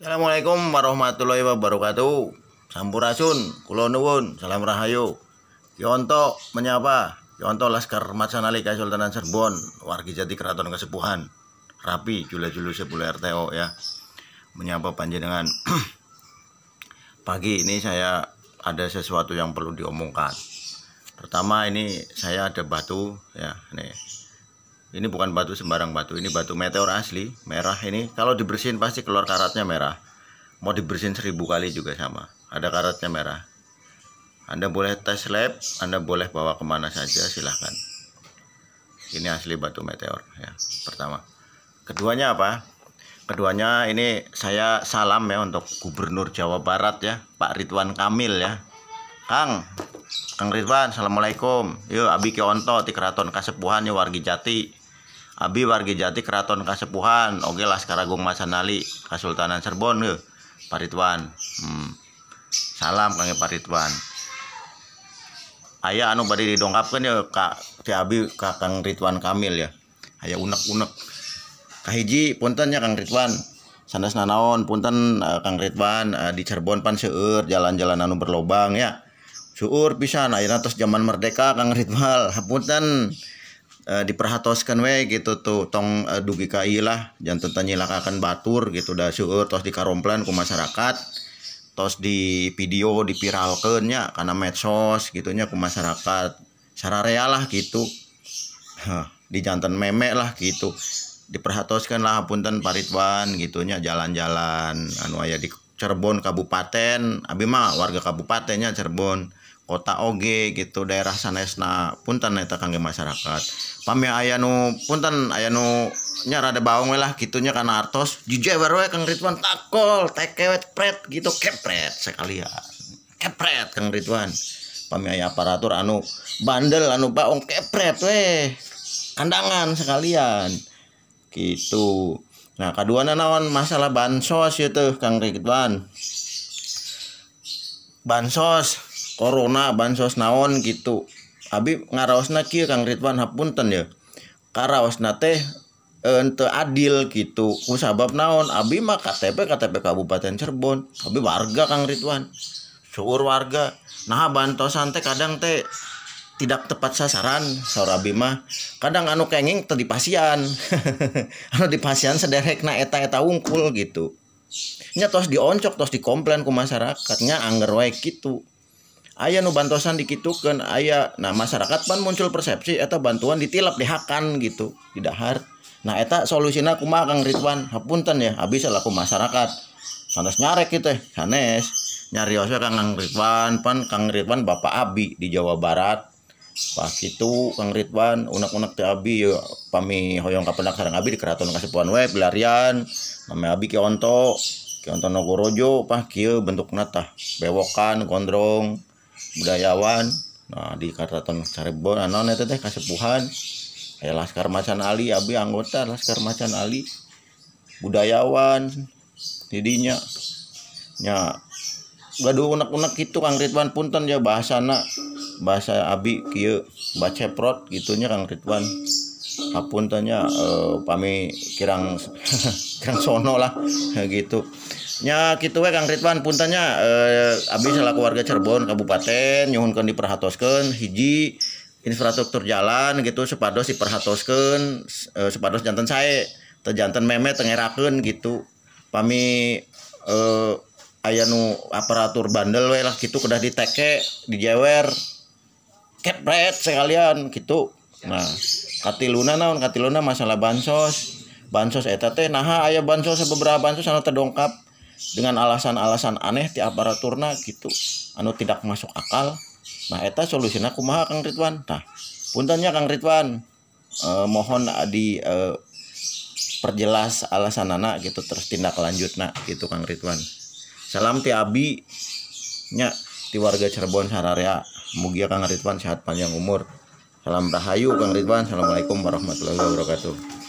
Assalamualaikum warahmatullahi wabarakatuh. Sampurasun, kula nuwun, salam rahayu. Yonto menyapa, Yonto Laskar Matsanalika Sultanan Serbon, wargi jati keraton kesepuhan. Rapi Jula Julu Sepuluh RTO ya. Menyapa panjenengan. Pagi ini saya ada sesuatu yang perlu diomongkan. Pertama ini saya ada batu ya, nih ini bukan batu sembarang batu ini batu meteor asli merah ini kalau dibersihin pasti keluar karatnya merah mau dibersihin seribu kali juga sama ada karatnya merah anda boleh tes lab Anda boleh bawa kemana saja silahkan ini asli batu meteor ya pertama keduanya apa keduanya ini saya salam ya untuk Gubernur Jawa Barat ya Pak Ridwan Kamil ya Kang Kang Ridwan Assalamualaikum yuk abi onto di keraton kasepuhan wargi jati Abi wargi jati keraton kasepuhan Oke sekarang gue agung Masanali Kasultanan Cirebon ke Paritwan hmm. salam kange Paritwan Ayah anu bari didongkapkan ya Kak si Abi kakang Kang Ritwan Kamil ya Ayah unek-unek kahiji punten ya Kang Ritwan. sanes nanaon punten uh, Kang Ritwan uh, eh, di Cirebon pan seur jalan-jalan anu berlobang ya Suur pisan ayah atas zaman merdeka Kang Ritwan hapunten Eh, diperhatoskan we gitu tuh tong uh, dugi kai lah jantan batur gitu dah syukur tos karomplan ku masyarakat tos di video dipiralkan ya karena medsos gitunya ku masyarakat real lah gitu huh, di jantan meme lah gitu diperhatoskan lah punten paritwan gitunya jalan-jalan anu aya di Cirebon kabupaten abi mah warga kabupatennya Cirebon kota oge gitu daerah sanesna punten eta kangge masyarakat pami aya nu punten aya nu nya rada baung we lah kitunya kana artos jujewer we Kang Ridwan takol tekewet pret gitu kepret sekalian kepret Kang Ridwan pami aya aparatur anu bandel anu baung kepret we kandangan sekalian gitu nah kedua nanawan masalah bansos itu Kang Ridwan bansos Corona bansos naon gitu Abi ngarawasna kieu Kang Ridwan hapunten ya karaosna teh eh, ente adil gitu ku sabab naon Abi mah KTP KTP Kabupaten Cirebon Abi warga Kang Ridwan syukur warga nah bantosan teh kadang teh tidak tepat sasaran saur Abi mah kadang anu kenging teu dipasian anu dipasian na eta-eta wungkul gitu nya tos dioncok tos dikomplain ku masyarakatnya angger wae gitu ayah nu bantosan dikitukan ayah nah masyarakat pan muncul persepsi eta bantuan ditilap dihakan gitu tidak har nah eta solusinya aku mah kang Ridwan hapunten ya habis laku masyarakat sanes nyarek gitu ya sanes nyariosnya kang Ridwan pan kang Ridwan bapak Abi di Jawa Barat pas itu Kang Ridwan unak-unak ti Abi ya, pami hoyong kapendak sarang Abi di keraton Kasepuan we pelarian nama Abi ke onto ke onto Nogorojo pah kia bentuk nata, bewokan gondrong budayawan nah di Karaton Cirebon anon eta teh kasepuhan aya Laskar Macan Ali abi anggota Laskar Macan Ali budayawan didinya nya gaduh unek-unek gitu Kang Ridwan punten ya bahasana bahasa abi kieu baceprot gitunya Kang Ridwan apun tanya eh, pami kirang kirang sono lah gitu nya gitu we Kang Ridwan puntanya eh, abis salah keluarga Cirebon Kabupaten nyuhunkan diperhatoskan hiji infrastruktur jalan gitu sepados diperhatoskan eh, sepados jantan saya terjantan meme tengerakan gitu pami eh, ayah nu aparatur bandel weh lah gitu kedah diteke dijewer kepret sekalian gitu nah katiluna naon katiluna masalah bansos bansos eta teh naha ayah bansos beberapa bansos anu terdongkap dengan alasan-alasan aneh ti aparaturna gitu anu tidak masuk akal nah eta solusinya kumaha Kang Ridwan nah puntanya Kang Ridwan eh, mohon eh, di eh, perjelas alasan anak gitu terus tindak lanjut nak gitu Kang Ridwan salam ti Abi nya ti warga Cirebon Sararea mugia ya, Kang Ridwan sehat panjang umur salam rahayu Kang Ridwan assalamualaikum warahmatullahi wabarakatuh